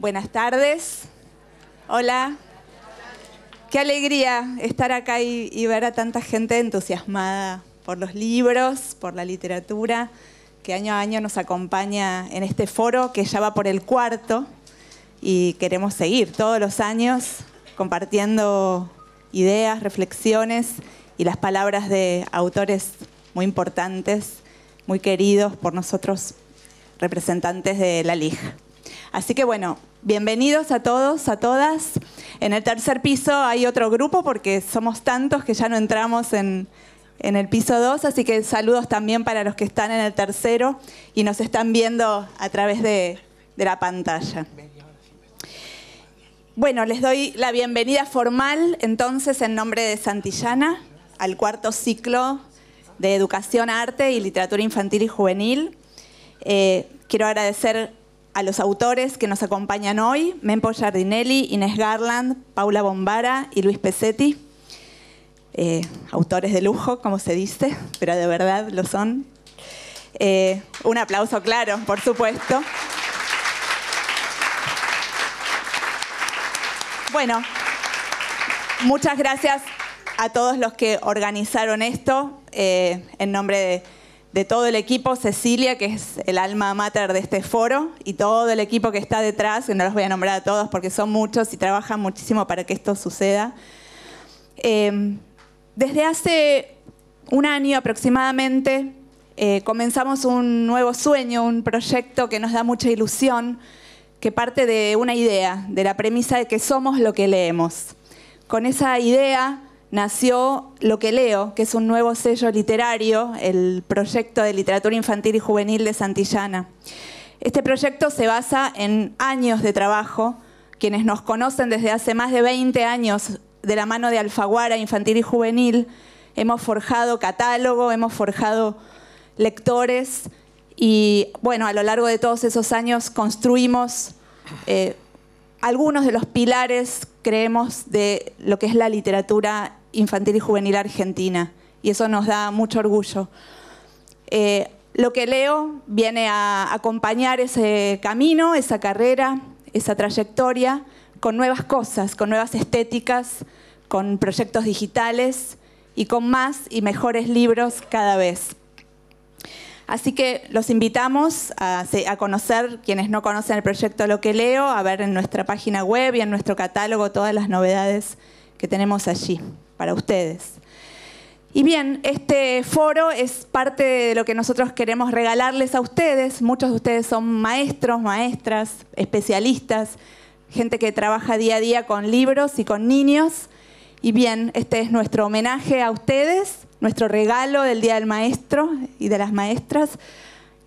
Buenas tardes. Hola. Qué alegría estar acá y, ver a tanta gente entusiasmada por los libros, por la literatura, que año a año nos acompaña en este foro que ya va por el cuarto y queremos seguir todos los años compartiendo ideas, reflexiones y las palabras de autores muy importantes, muy queridos por nosotros, representantes de la Lija. Así que bueno, bienvenidos a todos, a todas. En el tercer piso hay otro grupo porque somos tantos que ya no entramos en, en el piso 2, así que saludos también para los que están en el tercero y nos están viendo a través de, la pantalla. Bueno, les doy la bienvenida formal entonces en nombre de Santillana al cuarto ciclo de Educación, Arte y Literatura Infantil y Juvenil. Eh, quiero agradecer a los autores que nos acompañan hoy, Mempo Giardinelli, Inés Garland, Paula Bombara y Luis Pesetti. Eh, autores de lujo, como se dice, pero de verdad lo son. Eh, un aplauso claro, por supuesto. Bueno, muchas gracias a todos los que organizaron esto eh, en nombre de de todo el equipo, Cecilia, que es el alma mater de este foro, y todo el equipo que está detrás, que no los voy a nombrar a todos porque son muchos y trabajan muchísimo para que esto suceda. Eh, desde hace un año aproximadamente eh, comenzamos un nuevo sueño, un proyecto que nos da mucha ilusión, que parte de una idea, de la premisa de que somos lo que leemos. Con esa idea nació Lo que leo, que es un nuevo sello literario, el proyecto de literatura infantil y juvenil de Santillana. Este proyecto se basa en años de trabajo. Quienes nos conocen desde hace más de 20 años de la mano de Alfaguara Infantil y Juvenil, hemos forjado catálogo, hemos forjado lectores y bueno, a lo largo de todos esos años construimos eh, algunos de los pilares, creemos, de lo que es la literatura infantil y juvenil argentina y eso nos da mucho orgullo. Eh, lo que leo viene a acompañar ese camino, esa carrera, esa trayectoria con nuevas cosas, con nuevas estéticas, con proyectos digitales y con más y mejores libros cada vez. Así que los invitamos a, a, conocer, quienes no conocen el proyecto Lo que leo, a ver en nuestra página web y en nuestro catálogo todas las novedades que tenemos allí para ustedes. Y bien, este foro es parte de lo que nosotros queremos regalarles a ustedes. Muchos de ustedes son maestros, maestras, especialistas, gente que trabaja día a día con libros y con niños. Y bien, este es nuestro homenaje a ustedes, nuestro regalo del Día del Maestro y de las Maestras.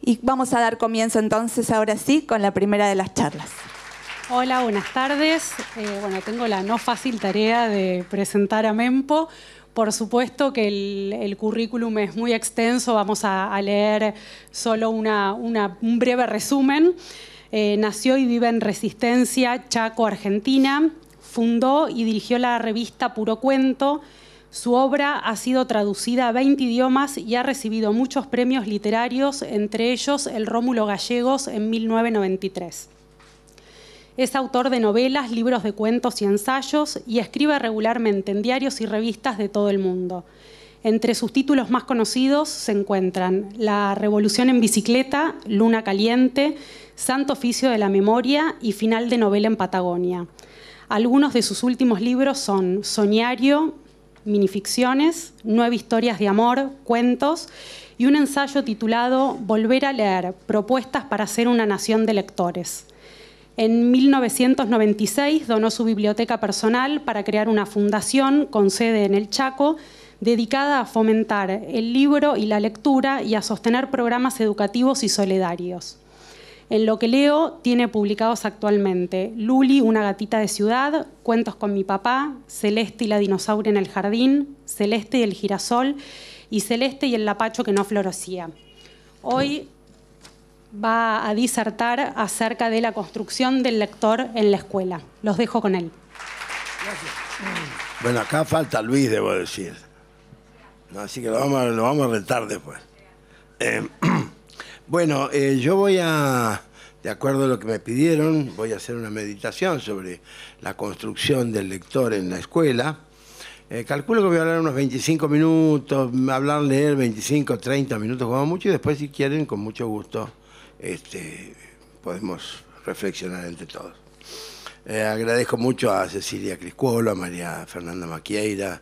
Y vamos a dar comienzo entonces, ahora sí, con la primera de las charlas. Hola, buenas tardes. Eh, bueno, tengo la no fácil tarea de presentar a Mempo. Por supuesto que el, currículum es muy extenso, vamos a, leer solo un breve resumen. Eh, nació y vive en Resistencia, Chaco, Argentina. Fundó y dirigió la revista Puro Cuento. Su obra ha sido traducida a 20 idiomas y ha recibido muchos premios literarios, entre ellos el Rómulo Gallegos en 1993. Es autor de novelas, libros de cuentos y ensayos y escribe regularmente en diarios y revistas de todo el mundo. Entre sus títulos más conocidos se encuentran La Revolución en Bicicleta, Luna Caliente, Santo Oficio de la Memoria y Final de Novela en Patagonia. Algunos de sus últimos libros son Soñario, Minificciones, Nueve Historias de Amor, Cuentos y un ensayo titulado Volver a leer, propuestas para ser una nación de lectores. En 1996 donó su biblioteca personal para crear una fundación con sede en el Chaco dedicada a fomentar el libro y la lectura y a sostener programas educativos y solidarios. En lo que leo tiene publicados actualmente Luli, una gatita de ciudad, Cuentos con mi papá, Celeste y la dinosauria en el jardín, Celeste y el girasol y Celeste y el lapacho que no florecía. Hoy va a disertar acerca de la construcción del lector en la escuela. Los dejo con él. Bueno, acá falta Luis, debo decir. Así que lo vamos, a, retar después. Em, bueno, eh, yo voy a, de acuerdo a lo que me pidieron, voy a hacer una meditación sobre la construcción del lector en la escuela. Eh, calculo que voy a hablar unos 25 minutos, hablar, leer 25, 30 minutos como mucho, y después si quieren, con mucho gusto, este, podemos reflexionar entre todos. Eh, agradezco mucho a Cecilia Criscuolo, a María Fernanda Maquieira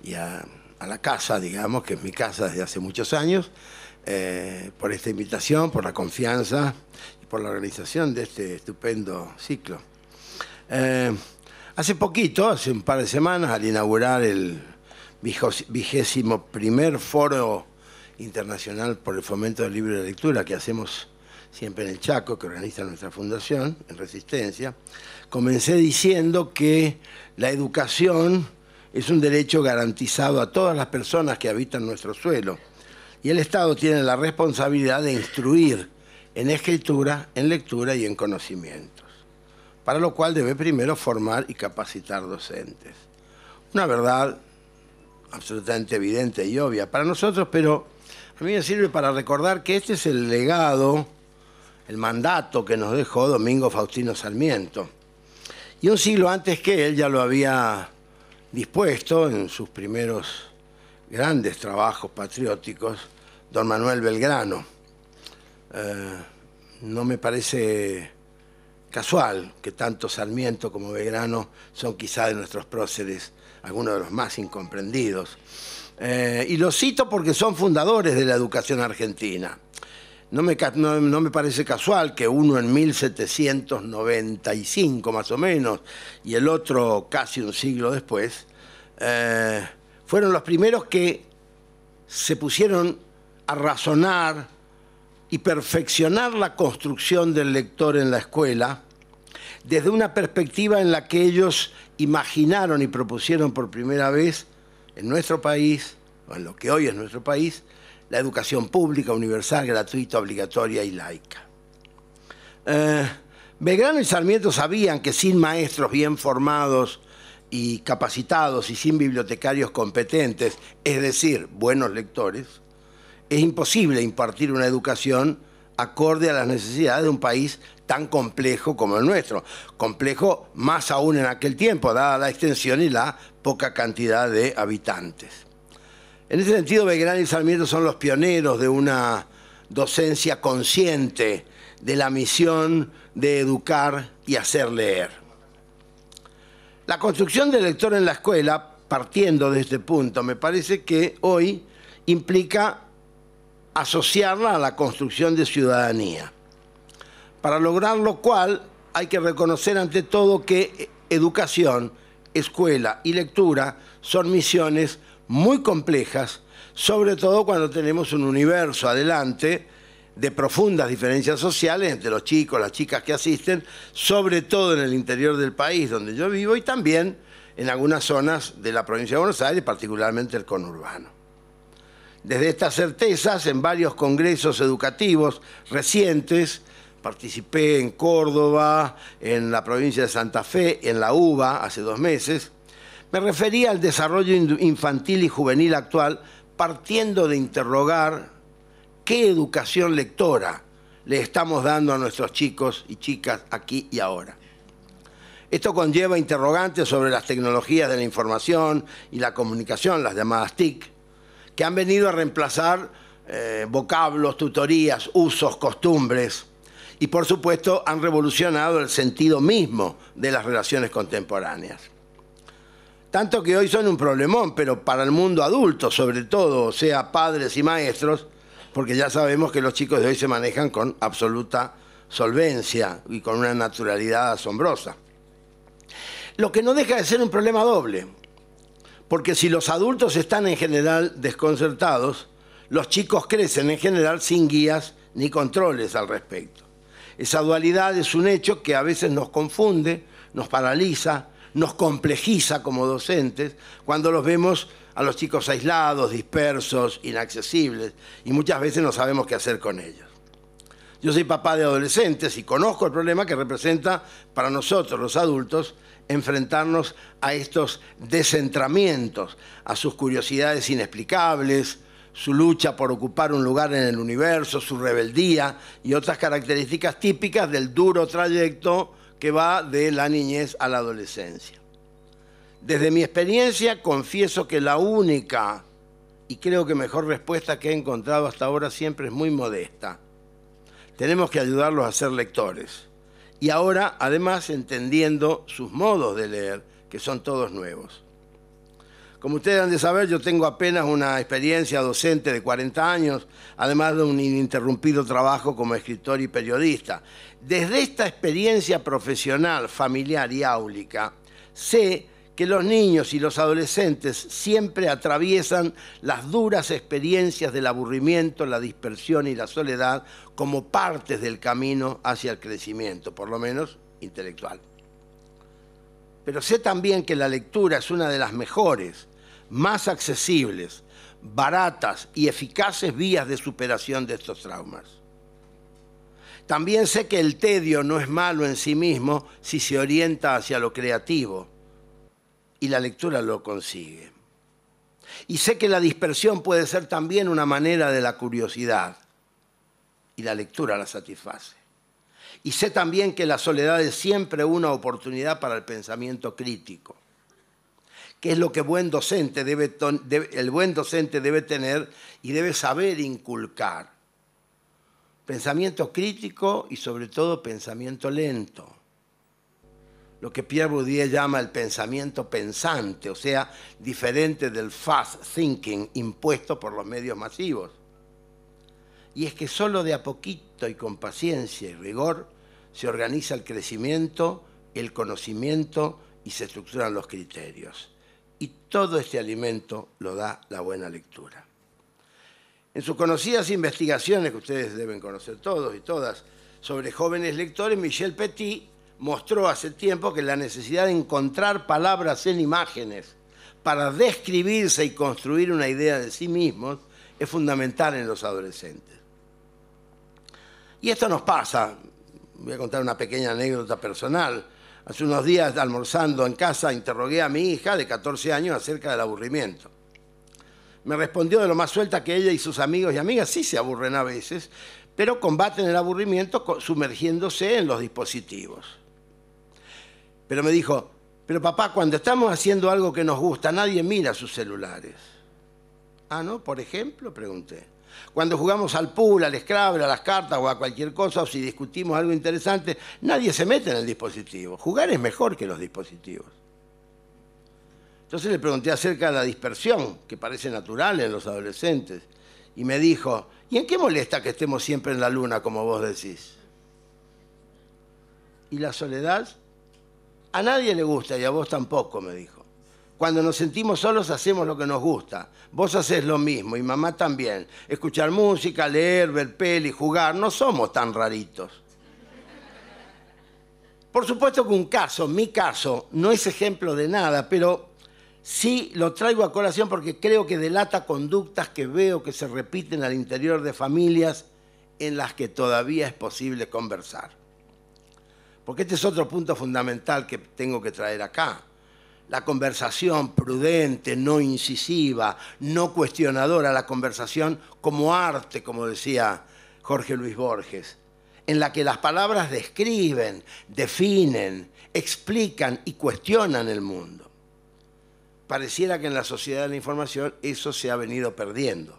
y a, la casa, digamos, que es mi casa desde hace muchos años, eh, por esta invitación, por la confianza y por la organización de este estupendo ciclo. Eh, hace poquito, hace un par de semanas, al inaugurar el vigésimo primer foro internacional por el fomento del libro de lectura que hacemos siempre en el Chaco, que organiza nuestra fundación, en Resistencia, comencé diciendo que la educación es un derecho garantizado a todas las personas que habitan nuestro suelo. Y el Estado tiene la responsabilidad de instruir en escritura, en lectura y en conocimientos. Para lo cual debe primero formar y capacitar docentes. Una verdad absolutamente evidente y obvia para nosotros, pero a mí me sirve para recordar que este es el legado el mandato que nos dejó Domingo Faustino Sarmiento. Y un siglo antes que él ya lo había dispuesto en sus primeros grandes trabajos patrióticos, don Manuel Belgrano. Eh, no me parece casual que tanto Sarmiento como Belgrano son quizá de nuestros próceres algunos de los más incomprendidos. Eh, y los cito porque son fundadores de la educación argentina. No me, parece casual que uno en 1795 más o menos y el otro casi un siglo después, eh, fueron los primeros que se pusieron a razonar y perfeccionar la construcción del lector en la escuela desde una perspectiva en la que ellos imaginaron y propusieron por primera vez en nuestro país, o en lo que hoy es nuestro país, la educación pública, universal, gratuita, obligatoria y laica. Eh, Belgrano y Sarmiento sabían que sin maestros bien formados y capacitados y sin bibliotecarios competentes, es decir, buenos lectores, es imposible impartir una educación acorde a las necesidades de un país tan complejo como el nuestro. Complejo más aún en aquel tiempo, dada la extensión y la poca cantidad de habitantes. En ese sentido, Belgrano y Sarmiento son los pioneros de una docencia consciente de la misión de educar y hacer leer. La construcción del lector en la escuela, partiendo de este punto, me parece que hoy implica asociarla a la construcción de ciudadanía. Para lograr lo cual hay que reconocer ante todo que educación, escuela y lectura son misiones muy complejas, sobre todo cuando tenemos un universo adelante de profundas diferencias sociales entre los chicos, las chicas que asisten, sobre todo en el interior del país donde yo vivo y también en algunas zonas de la provincia de Buenos Aires, particularmente el conurbano. Desde estas certezas, en varios congresos educativos recientes, participé en Córdoba, en la provincia de Santa Fe, en la UBA hace dos meses, me refería al desarrollo infantil y juvenil actual partiendo de interrogar qué educación lectora le estamos dando a nuestros chicos y chicas aquí y ahora. Esto conlleva interrogantes sobre las tecnologías de la información y la comunicación, las llamadas TIC, que han venido a reemplazar eh, vocablos, tutorías, usos, costumbres, y por supuesto han revolucionado el sentido mismo de las relaciones contemporáneas. Tanto que hoy son un problemón, pero para el mundo adulto sobre todo, o sea, padres y maestros, porque ya sabemos que los chicos de hoy se manejan con absoluta solvencia y con una naturalidad asombrosa. Lo que no deja de ser un problema doble, porque si los adultos están en general desconcertados, los chicos crecen en general sin guías ni controles al respecto. Esa dualidad es un hecho que a veces nos confunde, nos paraliza, nos complejiza como docentes cuando los vemos a los chicos aislados, dispersos, inaccesibles, y muchas veces no sabemos qué hacer con ellos. Yo soy papá de adolescentes y conozco el problema que representa para nosotros los adultos enfrentarnos a estos descentramientos, a sus curiosidades inexplicables, su lucha por ocupar un lugar en el universo, su rebeldía y otras características típicas del duro trayecto que va de la niñez a la adolescencia. Desde mi experiencia confieso que la única y creo que mejor respuesta que he encontrado hasta ahora siempre es muy modesta. Tenemos que ayudarlos a ser lectores. Y ahora, además, entendiendo sus modos de leer, que son todos nuevos. Como ustedes han de saber, yo tengo apenas una experiencia docente de 40 años, además de un ininterrumpido trabajo como escritor y periodista. Desde esta experiencia profesional, familiar y áulica, sé que los niños y los adolescentes siempre atraviesan las duras experiencias del aburrimiento, la dispersión y la soledad como partes del camino hacia el crecimiento, por lo menos intelectual. Pero sé también que la lectura es una de las mejores más accesibles, baratas y eficaces vías de superación de estos traumas. También sé que el tedio no es malo en sí mismo si se orienta hacia lo creativo y la lectura lo consigue. Y sé que la dispersión puede ser también una manera de la curiosidad y la lectura la satisface. Y sé también que la soledad es siempre una oportunidad para el pensamiento crítico que es lo que el buen docente debe tener y debe saber inculcar. Pensamiento crítico y sobre todo pensamiento lento. Lo que Pierre Bourdieu llama el pensamiento pensante, o sea, diferente del fast thinking impuesto por los medios masivos. Y es que solo de a poquito y con paciencia y rigor se organiza el crecimiento, el conocimiento y se estructuran los criterios y todo este alimento lo da la buena lectura. En sus conocidas investigaciones, que ustedes deben conocer todos y todas, sobre jóvenes lectores, Michel Petit mostró hace tiempo que la necesidad de encontrar palabras en imágenes para describirse y construir una idea de sí mismos es fundamental en los adolescentes. Y esto nos pasa, voy a contar una pequeña anécdota personal, Hace unos días, almorzando en casa, interrogué a mi hija de 14 años acerca del aburrimiento. Me respondió de lo más suelta que ella y sus amigos y amigas sí se aburren a veces, pero combaten el aburrimiento sumergiéndose en los dispositivos. Pero me dijo, pero papá, cuando estamos haciendo algo que nos gusta, nadie mira sus celulares. Ah, ¿no? Por ejemplo, pregunté. Cuando jugamos al pool, al Scrabble, a las cartas o a cualquier cosa, o si discutimos algo interesante, nadie se mete en el dispositivo. Jugar es mejor que los dispositivos. Entonces le pregunté acerca de la dispersión, que parece natural en los adolescentes, y me dijo, ¿y en qué molesta que estemos siempre en la luna, como vos decís? ¿Y la soledad? A nadie le gusta y a vos tampoco, me dijo. Cuando nos sentimos solos hacemos lo que nos gusta. Vos haces lo mismo y mamá también. Escuchar música, leer, ver peli, jugar. No somos tan raritos. Por supuesto que un caso, mi caso, no es ejemplo de nada, pero sí lo traigo a colación porque creo que delata conductas que veo que se repiten al interior de familias en las que todavía es posible conversar. Porque este es otro punto fundamental que tengo que traer acá la conversación prudente, no incisiva, no cuestionadora, la conversación como arte, como decía Jorge Luis Borges, en la que las palabras describen, definen, explican y cuestionan el mundo. Pareciera que en la sociedad de la información eso se ha venido perdiendo.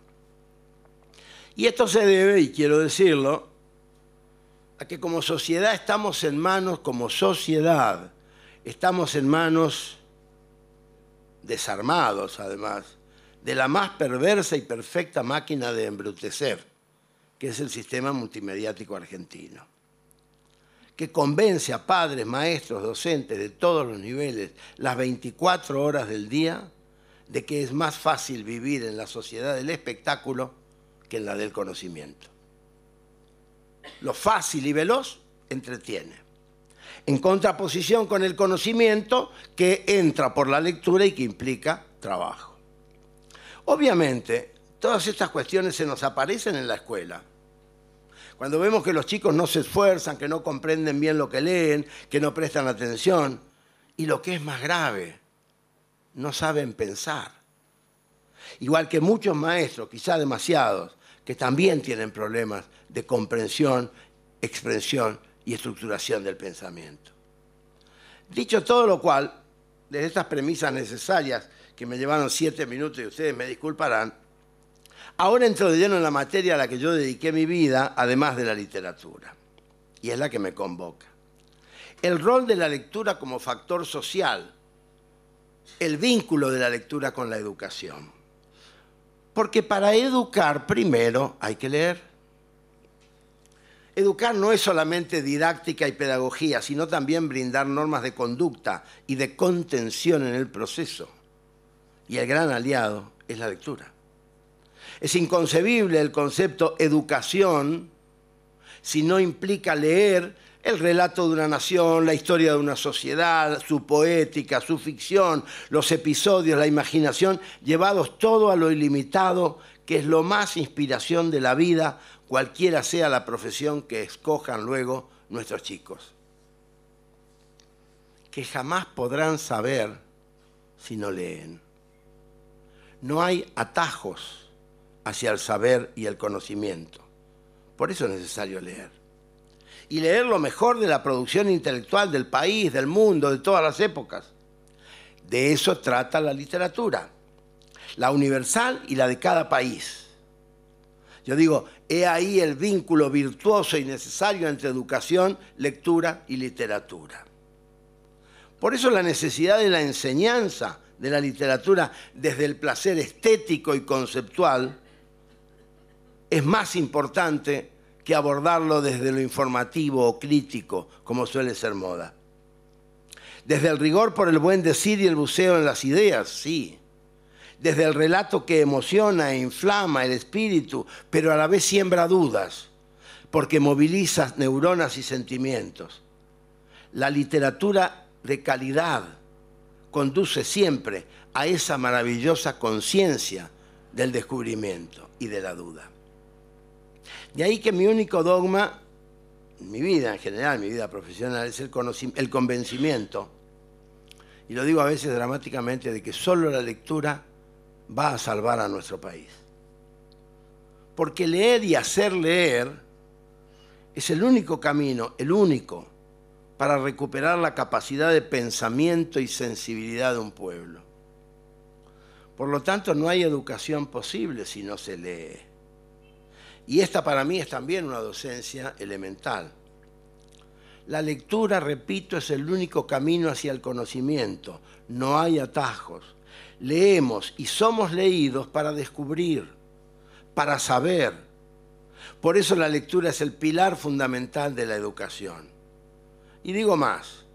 Y esto se debe, y quiero decirlo, a que como sociedad estamos en manos, como sociedad, estamos en manos desarmados además, de la más perversa y perfecta máquina de embrutecer, que es el sistema multimediático argentino, que convence a padres, maestros, docentes de todos los niveles, las 24 horas del día, de que es más fácil vivir en la sociedad del espectáculo que en la del conocimiento. Lo fácil y veloz entretiene en contraposición con el conocimiento que entra por la lectura y que implica trabajo. Obviamente, todas estas cuestiones se nos aparecen en la escuela. Cuando vemos que los chicos no se esfuerzan, que no comprenden bien lo que leen, que no prestan atención, y lo que es más grave, no saben pensar. Igual que muchos maestros, quizá demasiados, que también tienen problemas de comprensión, expresión estructuración del pensamiento. Dicho todo lo cual, desde estas premisas necesarias que me llevaron siete minutos y ustedes me disculparán, ahora entro de lleno en la materia a la que yo dediqué mi vida, además de la literatura, y es la que me convoca. El rol de la lectura como factor social, el vínculo de la lectura con la educación. Porque para educar primero hay que leer. Educar no es solamente didáctica y pedagogía, sino también brindar normas de conducta y de contención en el proceso. Y el gran aliado es la lectura. Es inconcebible el concepto educación si no implica leer el relato de una nación, la historia de una sociedad, su poética, su ficción, los episodios, la imaginación, llevados todo a lo ilimitado, que es lo más inspiración de la vida cualquiera sea la profesión que escojan luego nuestros chicos, que jamás podrán saber si no leen. No hay atajos hacia el saber y el conocimiento. Por eso es necesario leer. Y leer lo mejor de la producción intelectual del país, del mundo, de todas las épocas. De eso trata la literatura, la universal y la de cada país yo digo, he ahí el vínculo virtuoso y necesario entre educación, lectura y literatura. Por eso la necesidad de la enseñanza de la literatura desde el placer estético y conceptual es más importante que abordarlo desde lo informativo o crítico, como suele ser moda. Desde el rigor por el buen decir y el buceo en las ideas, sí, desde el relato que emociona e inflama el espíritu, pero a la vez siembra dudas, porque moviliza neuronas y sentimientos. La literatura de calidad conduce siempre a esa maravillosa conciencia del descubrimiento y de la duda. De ahí que mi único dogma, en mi vida en general, mi vida profesional, es el, el convencimiento, y lo digo a veces dramáticamente, de que solo la lectura va a salvar a nuestro país. Porque leer y hacer leer es el único camino, el único, para recuperar la capacidad de pensamiento y sensibilidad de un pueblo. Por lo tanto, no hay educación posible si no se lee. Y esta para mí es también una docencia elemental. La lectura, repito, es el único camino hacia el conocimiento. No hay atajos leemos y somos leídos para descubrir, para saber. Por eso la lectura es el pilar fundamental de la educación. Y digo más,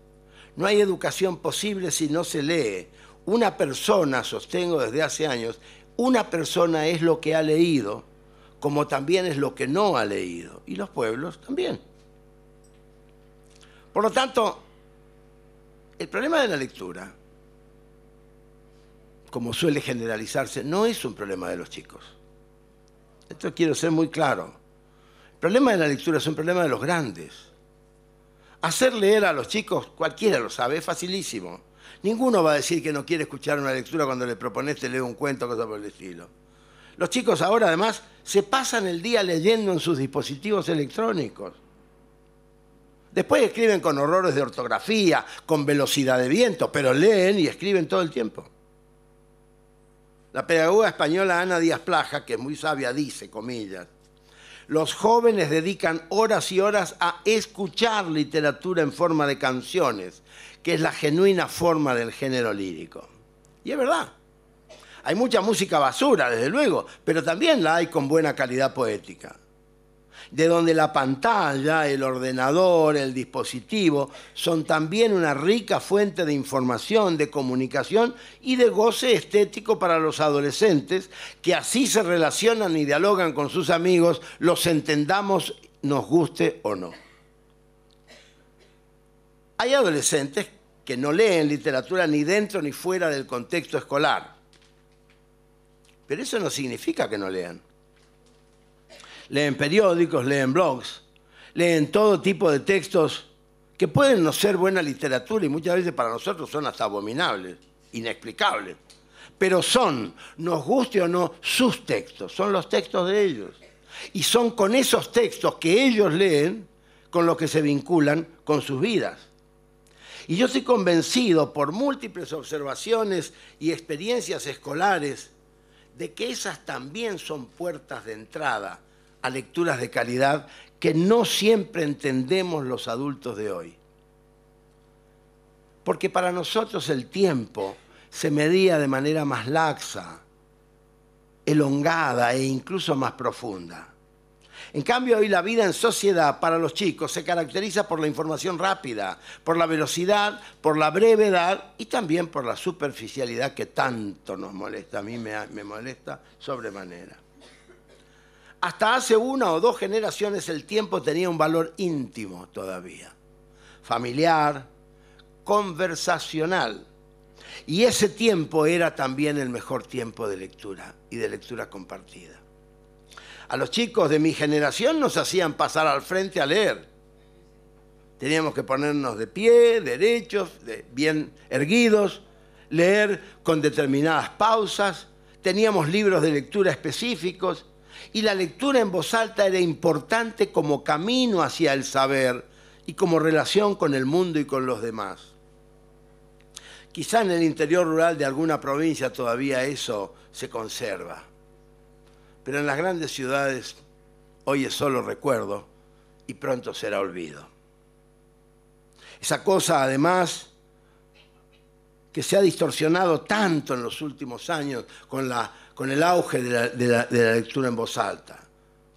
no hay educación posible si no se lee. Una persona, sostengo desde hace años, una persona es lo que ha leído, como también es lo que no ha leído, y los pueblos también. Por lo tanto, el problema de la lectura como suele generalizarse, no es un problema de los chicos. Esto quiero ser muy claro. El problema de la lectura es un problema de los grandes. Hacer leer a los chicos, cualquiera lo sabe, es facilísimo. Ninguno va a decir que no quiere escuchar una lectura cuando le propones te un cuento, cosa por el estilo. Los chicos ahora además se pasan el día leyendo en sus dispositivos electrónicos. Después escriben con horrores de ortografía, con velocidad de viento, pero leen y escriben todo el tiempo. La pedagoga española Ana Díaz Plaja, que es muy sabia, dice, comillas, los jóvenes dedican horas y horas a escuchar literatura en forma de canciones, que es la genuina forma del género lírico. Y es verdad. Hay mucha música basura, desde luego, pero también la hay con buena calidad poética de donde la pantalla, el ordenador, el dispositivo son también una rica fuente de información, de comunicación y de goce estético para los adolescentes, que así se relacionan y dialogan con sus amigos, los entendamos, nos guste o no. Hay adolescentes que no leen literatura ni dentro ni fuera del contexto escolar. Pero eso no significa que no lean leen periódicos, leen blogs, leen todo tipo de textos que pueden no ser buena literatura y muchas veces para nosotros son hasta abominables, inexplicables. Pero son, nos guste o no, sus textos, son los textos de ellos. Y son con esos textos que ellos leen con los que se vinculan con sus vidas. Y yo estoy convencido por múltiples observaciones y experiencias escolares de que esas también son puertas de entrada a lecturas de calidad que no siempre entendemos los adultos de hoy. Porque para nosotros el tiempo se medía de manera más laxa, elongada e incluso más profunda. En cambio, hoy la vida en sociedad para los chicos se caracteriza por la información rápida, por la velocidad, por la brevedad y también por la superficialidad que tanto nos molesta. A mí me, me molesta sobremanera. Hasta hace una o dos generaciones el tiempo tenía un valor íntimo todavía, familiar, conversacional. Y ese tiempo era también el mejor tiempo de lectura y de lectura compartida. A los chicos de mi generación nos hacían pasar al frente a leer. Teníamos que ponernos de pie, derechos, bien erguidos, leer con determinadas pausas. Teníamos libros de lectura específicos y la lectura en voz alta era importante como camino hacia el saber y como relación con el mundo y con los demás. Quizá en el interior rural de alguna provincia todavía eso se conserva, pero en las grandes ciudades hoy es solo recuerdo y pronto será olvido. Esa cosa además que se ha distorsionado tanto en los últimos años con, la, con el auge de la, lectura en voz alta.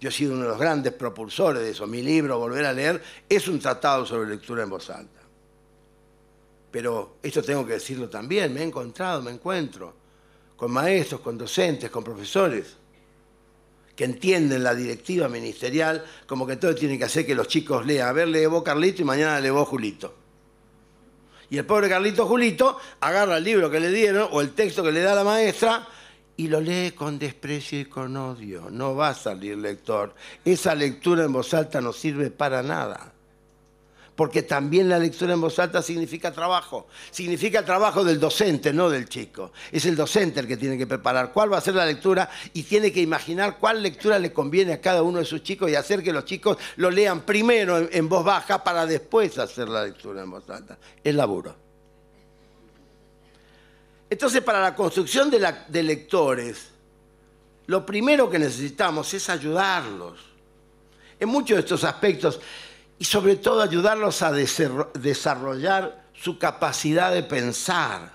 Yo he sido uno de los grandes propulsores de eso. Mi libro, Volver a leer, es un tratado sobre lectura en voz alta. Pero esto tengo que decirlo también, me he encontrado, me encuentro con maestros, con docentes, con profesores que entienden la directiva ministerial como que todo tiene que hacer que los chicos lean. A ver, lee Carlito y mañana le vos Julito. Y el pobre Carlito Julito agarra el libro que le dieron o el texto que le da la maestra y lo lee con desprecio y con odio. No va a salir lector. Esa lectura en voz alta no sirve para nada porque también la lectura en voz alta significa trabajo. Significa trabajo del docente, no del chico. Es el docente el que tiene que preparar cuál va a ser la lectura y tiene que imaginar cuál lectura le conviene a cada uno de sus chicos y hacer que los chicos lo lean primero en, voz baja para después hacer la lectura en voz alta. Es laburo. Entonces, para la construcción de lectores, lo primero que necesitamos es ayudarlos. En muchos de estos aspectos, y sobre todo ayudarlos a desarrollar su capacidad de pensar,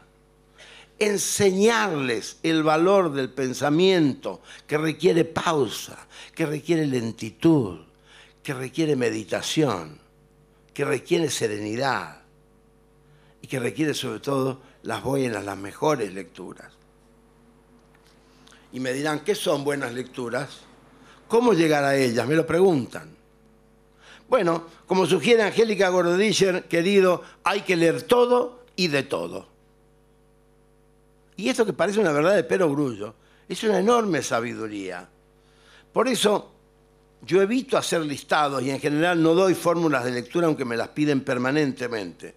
enseñarles el valor del pensamiento que requiere pausa, que requiere lentitud, que requiere meditación, que requiere serenidad y que requiere sobre todo las buenas, las mejores lecturas. Y me dirán, ¿qué son buenas lecturas? ¿Cómo llegar a ellas? Me lo preguntan. Bueno, como sugiere Angélica Gordischer, querido, hay que leer todo y de todo. Y esto que parece una verdad de pero grullo, es una enorme sabiduría. Por eso yo evito hacer listados y en general no doy fórmulas de lectura aunque me las piden permanentemente.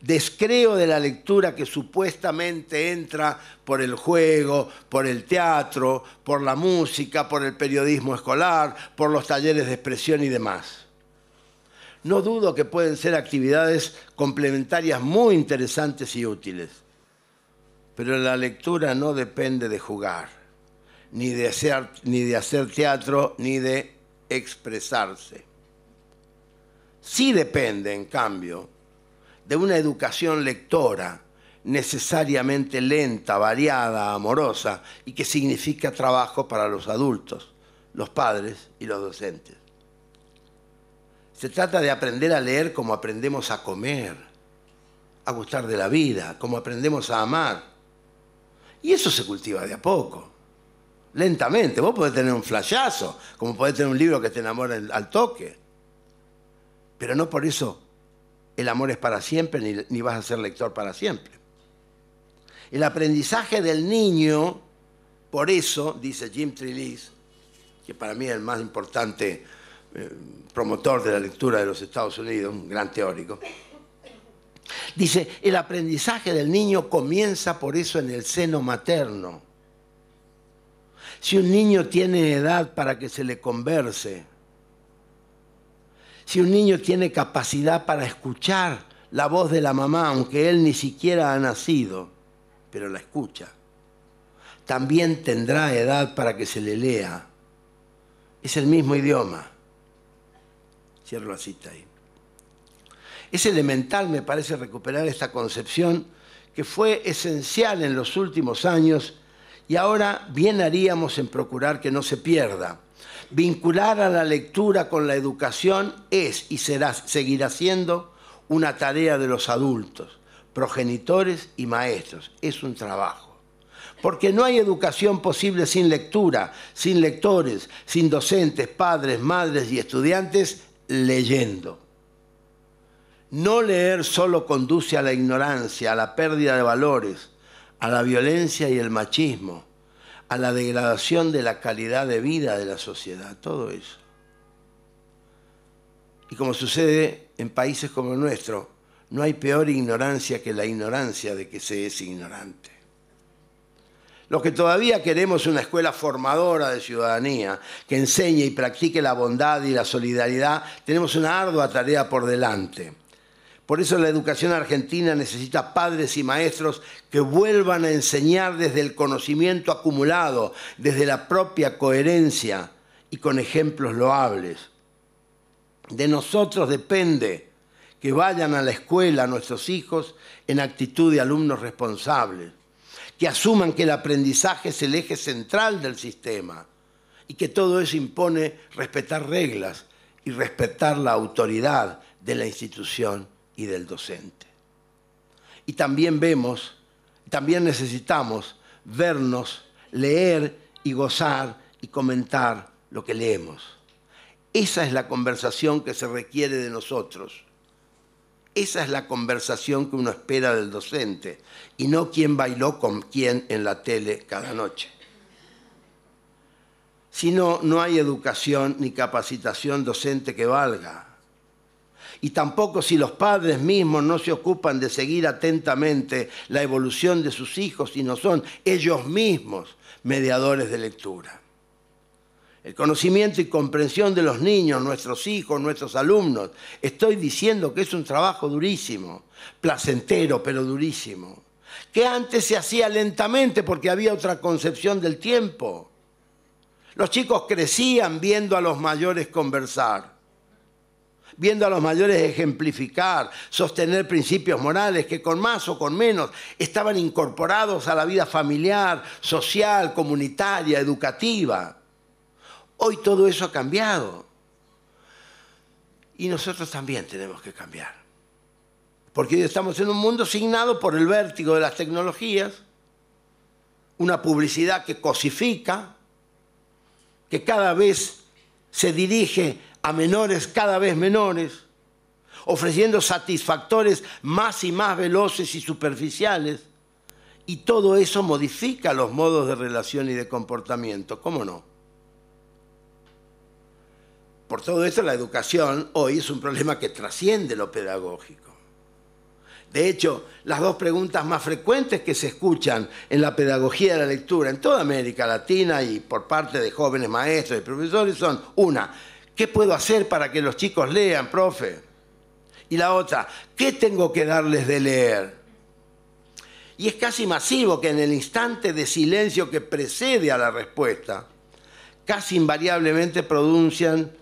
Descreo de la lectura que supuestamente entra por el juego, por el teatro, por la música, por el periodismo escolar, por los talleres de expresión y demás no dudo que pueden ser actividades complementarias muy interesantes y útiles. Pero la lectura no depende de jugar, ni de hacer, ni de hacer teatro, ni de expresarse. Sí depende, en cambio, de una educación lectora, necesariamente lenta, variada, amorosa, y que significa trabajo para los adultos, los padres y los docentes. Se trata de aprender a leer como aprendemos a comer, a gustar de la vida, como aprendemos a amar. Y eso se cultiva de a poco, lentamente. Vos podés tener un flashazo, como podés tener un libro que te enamora al toque. Pero no por eso el amor es para siempre ni, vas a ser lector para siempre. El aprendizaje del niño, por eso, dice Jim Trillis, que para mí es el más importante eh, promotor de la lectura de los Estados Unidos, un gran teórico, dice, el aprendizaje del niño comienza por eso en el seno materno. Si un niño tiene edad para que se le converse, si un niño tiene capacidad para escuchar la voz de la mamá, aunque él ni siquiera ha nacido, pero la escucha, también tendrá edad para que se le lea. Es el mismo idioma. Cierro la cita ahí. Es elemental, me parece, recuperar esta concepción que fue esencial en los últimos años y ahora bien haríamos en procurar que no se pierda. Vincular a la lectura con la educación es y será, seguirá siendo una tarea de los adultos, progenitores y maestros. Es un trabajo. Porque no hay educación posible sin lectura, sin lectores, sin docentes, padres, madres y estudiantes leyendo. No leer solo conduce a la ignorancia, a la pérdida de valores, a la violencia y el machismo, a la degradación de la calidad de vida de la sociedad, todo eso. Y como sucede en países como el nuestro, no hay peor ignorancia que la ignorancia de que se es ignorante. Los que todavía queremos una escuela formadora de ciudadanía, que enseñe y practique la bondad y la solidaridad, tenemos una ardua tarea por delante. Por eso la educación argentina necesita padres y maestros que vuelvan a enseñar desde el conocimiento acumulado, desde la propia coherencia y con ejemplos loables. De nosotros depende que vayan a la escuela nuestros hijos en actitud de alumnos responsables que asuman que el aprendizaje es el eje central del sistema y que todo eso impone respetar reglas y respetar la autoridad de la institución y del docente. Y también vemos, también necesitamos vernos, leer y gozar y comentar lo que leemos. Esa es la conversación que se requiere de nosotros esa es la conversación que uno espera del docente y no quién bailó con quién en la tele cada noche. Si no, no hay educación ni capacitación docente que valga. Y tampoco si los padres mismos no se ocupan de seguir atentamente la evolución de sus hijos y no son ellos mismos mediadores de lectura el conocimiento y comprensión de los niños, nuestros hijos, nuestros alumnos. Estoy diciendo que es un trabajo durísimo, placentero, pero durísimo, que antes se hacía lentamente porque había otra concepción del tiempo. Los chicos crecían viendo a los mayores conversar, viendo a los mayores ejemplificar, sostener principios morales que con más o con menos estaban incorporados a la vida familiar, social, comunitaria, educativa. Hoy todo eso ha cambiado. Y nosotros también tenemos que cambiar. Porque estamos en un mundo signado por el vértigo de las tecnologías, una publicidad que cosifica, que cada vez se dirige a menores cada vez menores, ofreciendo satisfactores más y más veloces y superficiales. Y todo eso modifica los modos de relación y de comportamiento, ¿cómo no? Por todo eso la educación hoy es un problema que trasciende lo pedagógico. De hecho, las dos preguntas más frecuentes que se escuchan en la pedagogía de la lectura en toda América Latina y por parte de jóvenes maestros y profesores son, una, ¿qué puedo hacer para que los chicos lean, profe? Y la otra, ¿qué tengo que darles de leer? Y es casi masivo que en el instante de silencio que precede a la respuesta, casi invariablemente pronuncian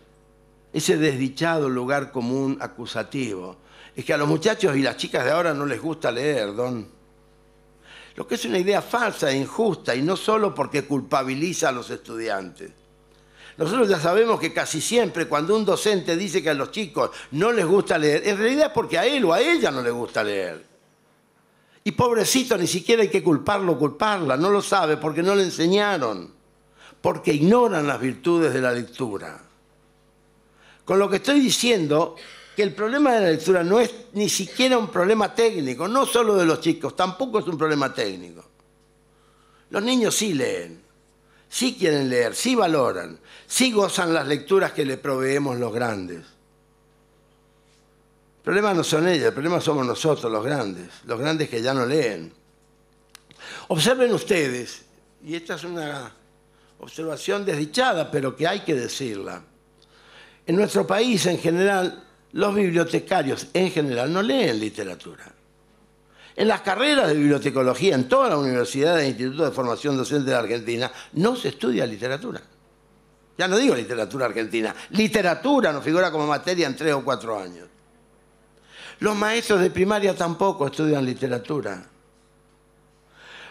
ese desdichado lugar común acusativo. Es que a los muchachos y las chicas de ahora no les gusta leer, don. Lo que es una idea falsa e injusta, y no solo porque culpabiliza a los estudiantes. Nosotros ya sabemos que casi siempre cuando un docente dice que a los chicos no les gusta leer, en realidad es porque a él o a ella no le gusta leer. Y pobrecito, ni siquiera hay que culparlo o culparla, no lo sabe porque no le enseñaron, porque ignoran las virtudes de la lectura. Con lo que estoy diciendo, que el problema de la lectura no es ni siquiera un problema técnico, no solo de los chicos, tampoco es un problema técnico. Los niños sí leen, sí quieren leer, sí valoran, sí gozan las lecturas que les proveemos los grandes. El problema no son ellos, el problema somos nosotros, los grandes, los grandes que ya no leen. Observen ustedes, y esta es una observación desdichada, pero que hay que decirla en nuestro país en general, los bibliotecarios en general no leen literatura. En las carreras de bibliotecología, en todas las universidades e institutos de formación docente de Argentina, no se estudia literatura. Ya no digo literatura argentina, literatura no figura como materia en tres o cuatro años. Los maestros de primaria tampoco estudian literatura.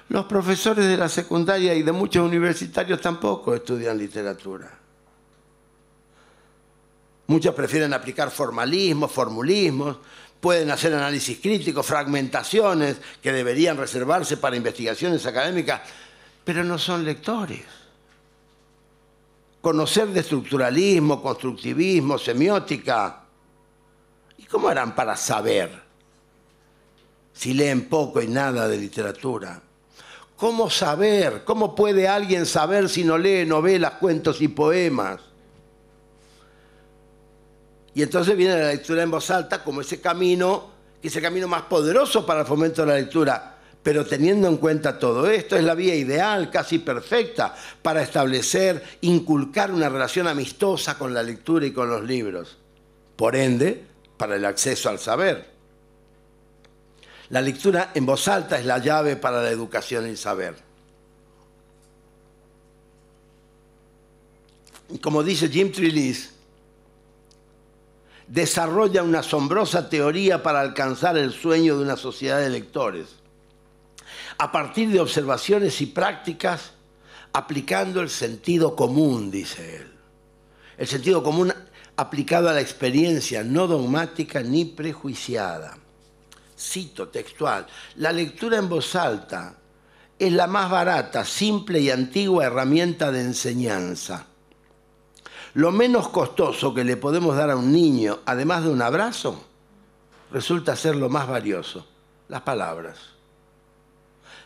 Los profesores de la secundaria y de muchos universitarios tampoco estudian literatura. Muchos prefieren aplicar formalismos, formulismos, pueden hacer análisis críticos, fragmentaciones que deberían reservarse para investigaciones académicas, pero no son lectores. Conocer de estructuralismo, constructivismo, semiótica. ¿Y cómo harán para saber si leen poco y nada de literatura? ¿Cómo saber? ¿Cómo puede alguien saber si no lee novelas, cuentos y poemas? Y entonces viene la lectura en voz alta como ese camino, que es camino más poderoso para el fomento de la lectura. Pero teniendo en cuenta todo esto, es la vía ideal, casi perfecta, para establecer, inculcar una relación amistosa con la lectura y con los libros. Por ende, para el acceso al saber. La lectura en voz alta es la llave para la educación y el saber. Como dice Jim Trillis, desarrolla una asombrosa teoría para alcanzar el sueño de una sociedad de lectores, a partir de observaciones y prácticas, aplicando el sentido común, dice él. El sentido común aplicado a la experiencia no dogmática ni prejuiciada. Cito textual, la lectura en voz alta es la más barata, simple y antigua herramienta de enseñanza lo menos costoso que le podemos dar a un niño, además de un abrazo, resulta ser lo más valioso, las palabras.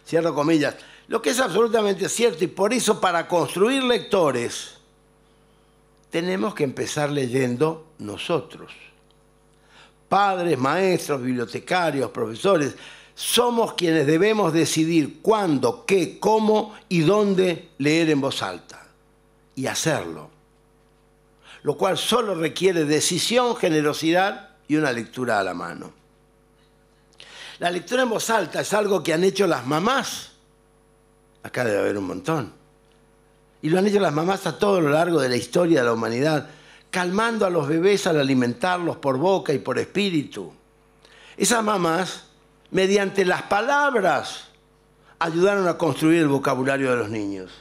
Cierro comillas. Lo que es absolutamente cierto y por eso para construir lectores tenemos que empezar leyendo nosotros. Padres, maestros, bibliotecarios, profesores, somos quienes debemos decidir cuándo, qué, cómo y dónde leer en voz alta y hacerlo lo cual solo requiere decisión, generosidad y una lectura a la mano. La lectura en voz alta es algo que han hecho las mamás. Acá debe haber un montón. Y lo han hecho las mamás a todo lo largo de la historia de la humanidad, calmando a los bebés al alimentarlos por boca y por espíritu. Esas mamás, mediante las palabras, ayudaron a construir el vocabulario de los niños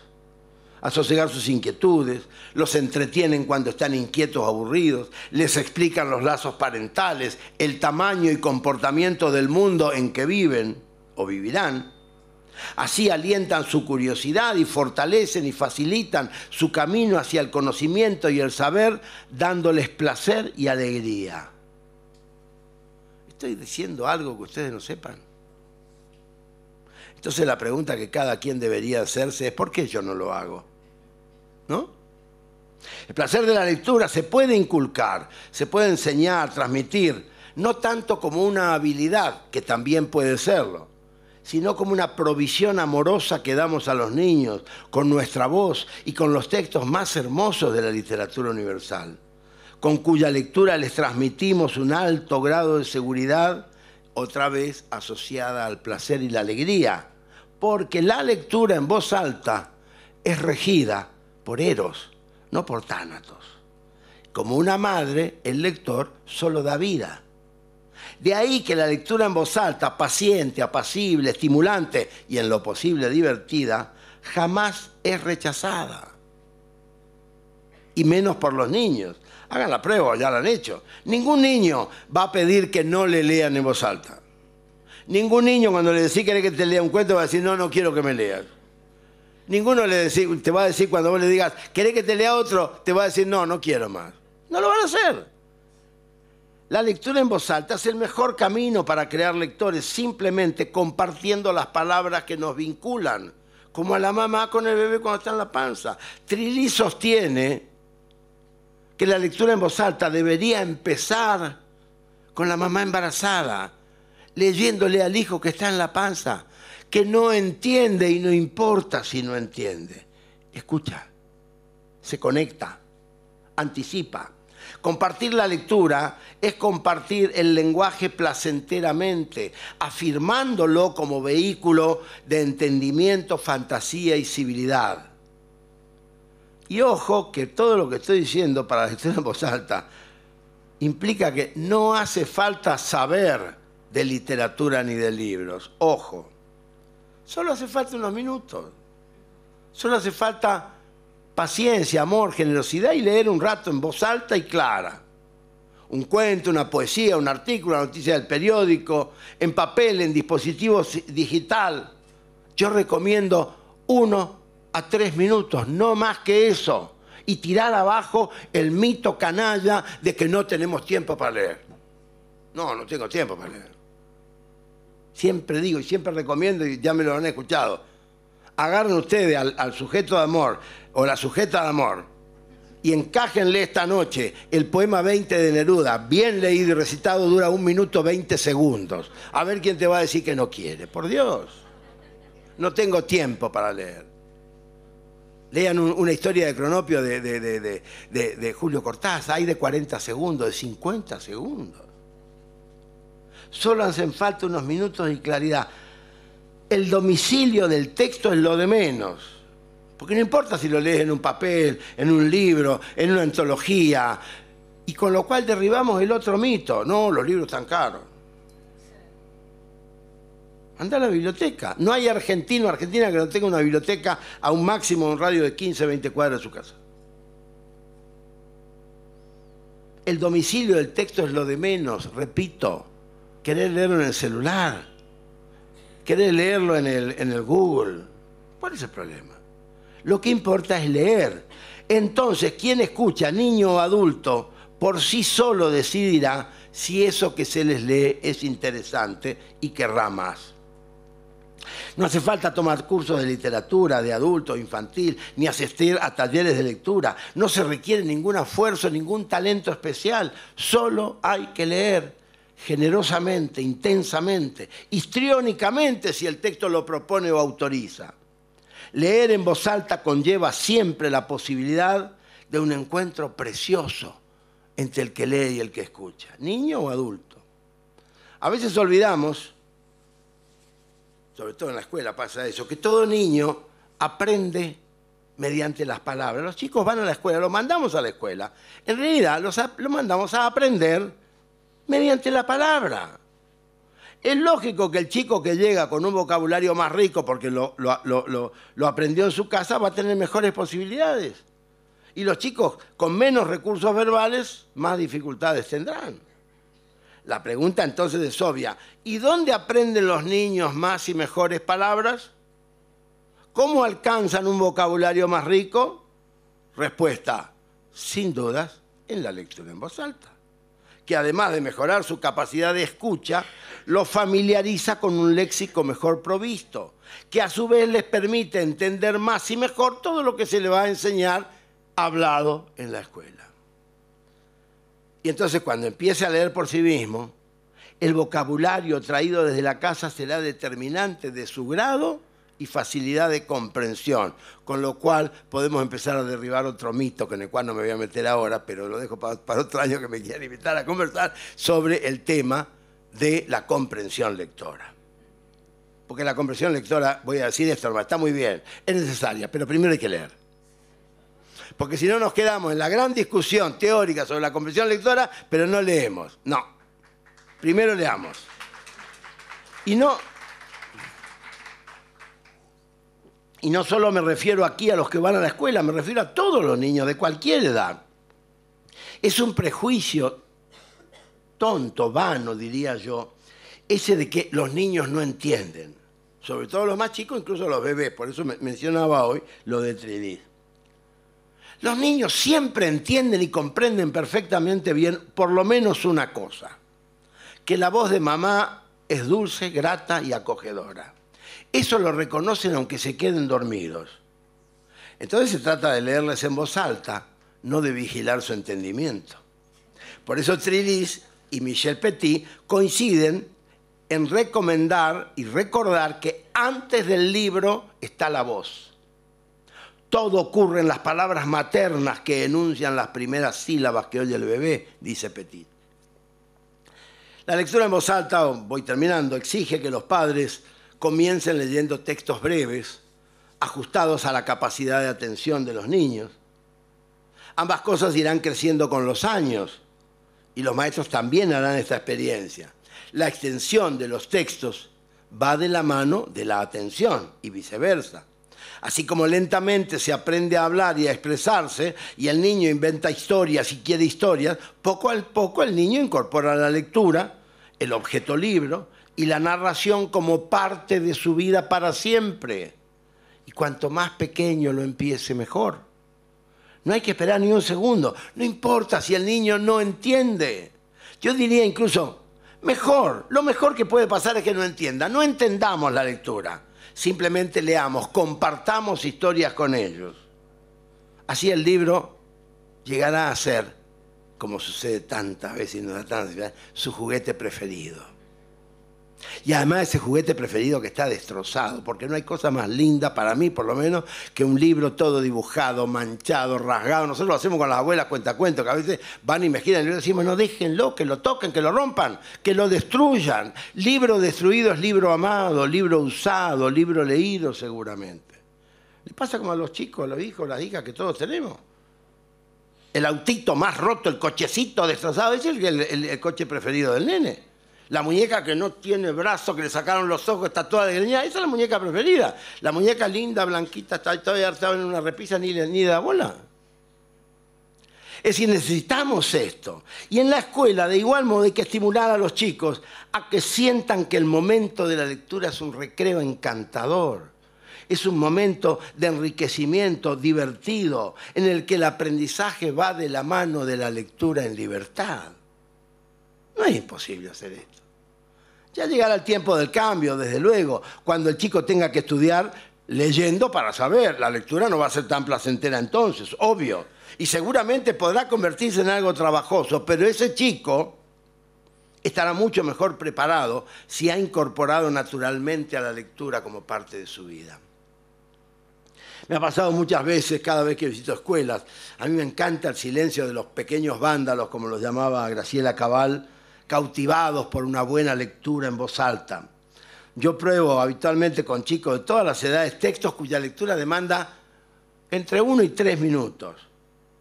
a sosegar sus inquietudes, los entretienen cuando están inquietos, o aburridos, les explican los lazos parentales, el tamaño y comportamiento del mundo en que viven o vivirán. Así alientan su curiosidad y fortalecen y facilitan su camino hacia el conocimiento y el saber, dándoles placer y alegría. Estoy diciendo algo que ustedes no sepan. Entonces la pregunta que cada quien debería hacerse es, ¿por qué yo no lo hago? El placer de la lectura se puede inculcar, se puede enseñar, transmitir, no tanto como una habilidad, que también puede serlo, sino como una provisión amorosa que damos a los niños con nuestra voz y con los textos más hermosos de la literatura universal, con cuya lectura les transmitimos un alto grado de seguridad, otra vez asociada al placer y la alegría, porque la lectura en voz alta es regida por Eros, no por Tánatos. Como una madre, el lector solo da vida. De ahí que la lectura en voz alta, paciente, apacible, estimulante y en lo posible divertida, jamás es rechazada. Y menos por los niños. Hagan la prueba, ya la han hecho. Ningún niño va a pedir que no le lean en voz alta. Ningún niño cuando le decís que te lea un cuento va a decir, no, no quiero que me leas. Ninguno le te va a decir cuando vos le digas, ¿querés que te lea otro? Te va a decir, no, no quiero más. No lo van a hacer. La lectura en voz alta es el mejor camino para crear lectores, simplemente compartiendo las palabras que nos vinculan, como a la mamá con el bebé cuando está en la panza. Trili sostiene que la lectura en voz alta debería empezar con la mamá embarazada, leyéndole al hijo que está en la panza, que no entiende y no importa si no entiende. Escucha, se conecta, anticipa. Compartir la lectura es compartir el lenguaje placenteramente, afirmándolo como vehículo de entendimiento, fantasía y civilidad. Y ojo que todo lo que estoy diciendo para la lectura en voz alta implica que no hace falta saber de literatura ni de libros. Ojo. Solo hace falta unos minutos. Solo hace falta paciencia, amor, generosidad y leer un rato en voz alta y clara. Un cuento, una poesía, un artículo, una noticia del periódico, en papel, en dispositivo digital. Yo recomiendo uno a tres minutos, no más que eso. Y tirar abajo el mito canalla de que no tenemos tiempo para leer. No, no tengo tiempo para leer siempre digo y siempre recomiendo, y ya me lo han escuchado, agarren ustedes al, sujeto de amor o la sujeta de amor y encájenle esta noche el poema 20 de Neruda, bien leído y recitado, dura un minuto 20 segundos. A ver quién te va a decir que no quiere. Por Dios, no tengo tiempo para leer. Lean una historia de cronopio de, de Julio Cortázar, hay de 40 segundos, de 50 segundos. Solo hacen falta unos minutos de claridad. El domicilio del texto es lo de menos. Porque no importa si lo lees en un papel, en un libro, en una antología. Y con lo cual derribamos el otro mito. No, los libros están caros. Anda a la biblioteca. No hay argentino o argentina que no tenga una biblioteca a un máximo de un radio de 15, 20 cuadras de su casa. El domicilio del texto es lo de menos, repito querés leerlo en el celular, querés leerlo en el, en el Google. ¿Cuál es el problema? Lo que importa es leer. Entonces, quien escucha, niño o adulto, por sí solo decidirá si eso que se les lee es interesante y querrá más. No hace falta tomar cursos de literatura, de adulto, o infantil, ni asistir a talleres de lectura. No se requiere ningún esfuerzo, ningún talento especial. Solo hay que leer generosamente, intensamente, histriónicamente si el texto lo propone o autoriza. Leer en voz alta conlleva siempre la posibilidad de un encuentro precioso entre el que lee y el que escucha, niño o adulto. A veces olvidamos, sobre todo en la escuela pasa eso, que todo niño aprende mediante las palabras. Los chicos van a la escuela, los mandamos a la escuela. En realidad los, mandamos a aprender mediante la palabra. Es lógico que el chico que llega con un vocabulario más rico porque lo, aprendió en su casa va a tener mejores posibilidades. Y los chicos con menos recursos verbales, más dificultades tendrán. La pregunta entonces es obvia. ¿Y dónde aprenden los niños más y mejores palabras? ¿Cómo alcanzan un vocabulario más rico? Respuesta, sin dudas, en la lectura en voz alta que además de mejorar su capacidad de escucha, lo familiariza con un léxico mejor provisto, que a su vez les permite entender más y mejor todo lo que se le va a enseñar hablado en la escuela. Y entonces cuando empiece a leer por sí mismo, el vocabulario traído desde la casa será determinante de su grado y facilidad de comprensión, con lo cual podemos empezar a derribar otro mito con el cual no me voy a meter ahora, pero lo dejo para, otro año que me quieran invitar a conversar sobre el tema de la comprensión lectora. Porque la comprensión lectora, voy a decir esto, está muy bien, es necesaria, pero primero hay que leer. Porque si no nos quedamos en la gran discusión teórica sobre la comprensión lectora, pero no leemos. No. Primero leamos. Y no y no solo me refiero aquí a los que van a la escuela, me refiero a todos los niños de cualquier edad. Es un prejuicio tonto, vano, diría yo, ese de que los niños no entienden, sobre todo los más chicos, incluso los bebés, por eso mencionaba hoy lo de Trinit. Los niños siempre entienden y comprenden perfectamente bien por lo menos una cosa, que la voz de mamá es dulce, grata y acogedora. Eso lo reconocen aunque se queden dormidos. Entonces se trata de leerles en voz alta, no de vigilar su entendimiento. Por eso Trilis y Michel Petit coinciden en recomendar y recordar que antes del libro está la voz. Todo ocurre en las palabras maternas que enuncian las primeras sílabas que oye el bebé, dice Petit. La lectura en voz alta, voy terminando, exige que los padres comiencen leyendo textos breves, ajustados a la capacidad de atención de los niños. Ambas cosas irán creciendo con los años y los maestros también harán esta experiencia. La extensión de los textos va de la mano de la atención y viceversa. Así como lentamente se aprende a hablar y a expresarse y el niño inventa historias y quiere historias, poco a poco el niño incorpora la lectura, el objeto libro, y la narración como parte de su vida para siempre. Y cuanto más pequeño lo empiece, mejor. No hay que esperar ni un segundo. No importa si el niño no entiende. Yo diría incluso, mejor, lo mejor que puede pasar es que no entienda. No entendamos la lectura. Simplemente leamos, compartamos historias con ellos. Así el libro llegará a ser, como sucede tantas veces su juguete preferido. Y además ese juguete preferido que está destrozado, porque no hay cosa más linda, para mí por lo menos, que un libro todo dibujado, manchado, rasgado. Nosotros lo hacemos con las abuelas cuentacuentos, que a veces van y me giran y y decimos, no, déjenlo, que lo toquen, que lo rompan, que lo destruyan. Libro destruido es libro amado, libro usado, libro leído seguramente. Le pasa como a los chicos, a los hijos, las hijas que todos tenemos el autito más roto, el cochecito destrozado, es el, el, coche preferido del nene. La muñeca que no tiene brazo, que le sacaron los ojos, está toda desgreñada. Esa es la muñeca preferida. La muñeca linda, blanquita, está todavía estaba en una repisa, ni de ni bola. Es decir, necesitamos esto. Y en la escuela, de igual modo, hay que estimular a los chicos a que sientan que el momento de la lectura es un recreo encantador. Es un momento de enriquecimiento divertido en el que el aprendizaje va de la mano de la lectura en libertad. No es imposible hacer esto. Ya llegará el tiempo del cambio, desde luego, cuando el chico tenga que estudiar leyendo para saber. La lectura no va a ser tan placentera entonces, obvio. Y seguramente podrá convertirse en algo trabajoso, pero ese chico estará mucho mejor preparado si ha incorporado naturalmente a la lectura como parte de su vida. Me ha pasado muchas veces cada vez que visito escuelas. A mí me encanta el silencio de los pequeños vándalos, como los llamaba Graciela Cabal, cautivados por una buena lectura en voz alta. Yo pruebo habitualmente con chicos de todas las edades textos cuya lectura demanda entre uno y tres minutos,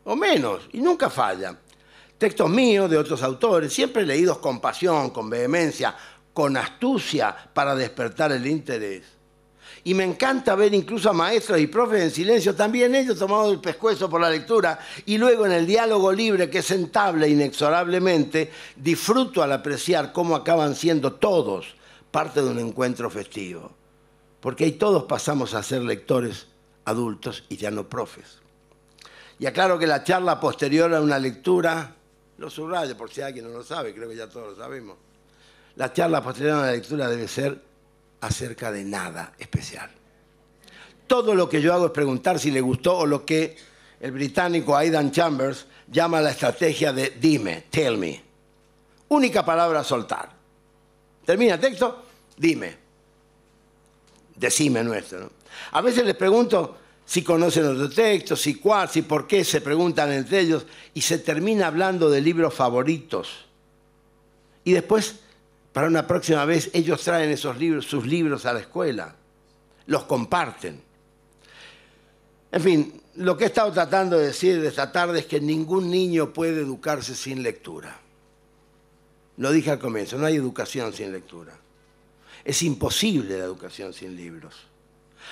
o menos, y nunca falla. Textos míos, de otros autores, siempre leídos con pasión, con vehemencia, con astucia para despertar el interés y me encanta ver incluso a maestros y profes en silencio, también ellos tomados del pescuezo por la lectura, y luego en el diálogo libre que es sentable inexorablemente, disfruto al apreciar cómo acaban siendo todos parte de un encuentro festivo. Porque ahí todos pasamos a ser lectores adultos y ya no profes. Y aclaro que la charla posterior a una lectura, lo subrayo por si alguien no lo sabe, creo que ya todos lo sabemos, la charla posterior a una lectura debe ser acerca de nada especial. Todo lo que yo hago es preguntar si le gustó o lo que el británico Aidan Chambers llama la estrategia de dime, tell me. Única palabra a soltar. Termina el texto, dime. Decime nuestro. A veces les pregunto si conocen otro texto, si cuál, si por qué, se preguntan entre ellos y se termina hablando de libros favoritos. Y después para una próxima vez ellos traen esos libros, sus libros a la escuela, los comparten. En fin, lo que he estado tratando de decir esta tarde es que ningún niño puede educarse sin lectura. Lo dije al comienzo, no hay educación sin lectura. Es imposible la educación sin libros.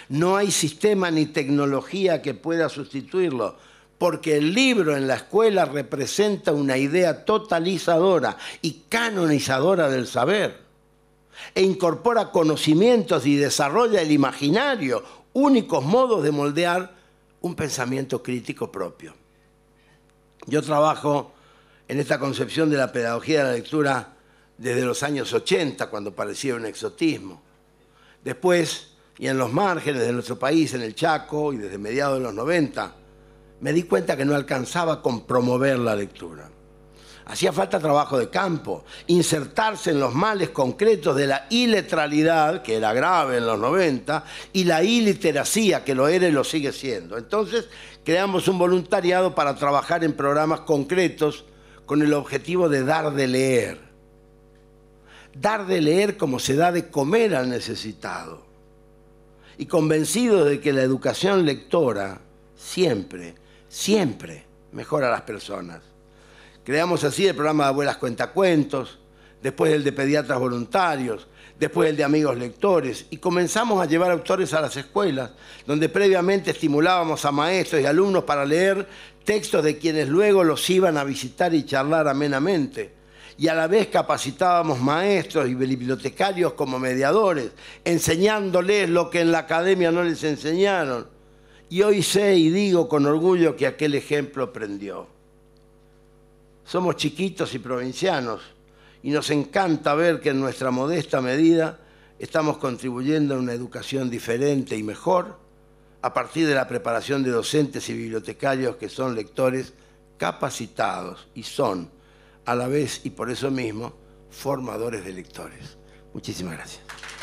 No hay sistema ni tecnología que pueda sustituirlo porque el libro en la escuela representa una idea totalizadora y canonizadora del saber e incorpora conocimientos y desarrolla el imaginario, únicos modos de moldear un pensamiento crítico propio. Yo trabajo en esta concepción de la pedagogía de la lectura desde los años 80, cuando parecía un exotismo. Después, y en los márgenes de nuestro país, en el Chaco, y desde mediados de los 90, me di cuenta que no alcanzaba con promover la lectura. Hacía falta trabajo de campo, insertarse en los males concretos de la iletralidad, que era grave en los 90, y la iliteracia, que lo era y lo sigue siendo. Entonces creamos un voluntariado para trabajar en programas concretos con el objetivo de dar de leer. Dar de leer como se da de comer al necesitado. Y convencido de que la educación lectora siempre siempre mejor a las personas. Creamos así el programa de Abuelas Cuentacuentos, después el de Pediatras Voluntarios, después el de Amigos Lectores, y comenzamos a llevar autores a las escuelas, donde previamente estimulábamos a maestros y alumnos para leer textos de quienes luego los iban a visitar y charlar amenamente. Y a la vez capacitábamos maestros y bibliotecarios como mediadores, enseñándoles lo que en la academia no les enseñaron y hoy sé y digo con orgullo que aquel ejemplo prendió. Somos chiquitos y provincianos y nos encanta ver que en nuestra modesta medida estamos contribuyendo a una educación diferente y mejor a partir de la preparación de docentes y bibliotecarios que son lectores capacitados y son a la vez y por eso mismo formadores de lectores. Muchísimas gracias.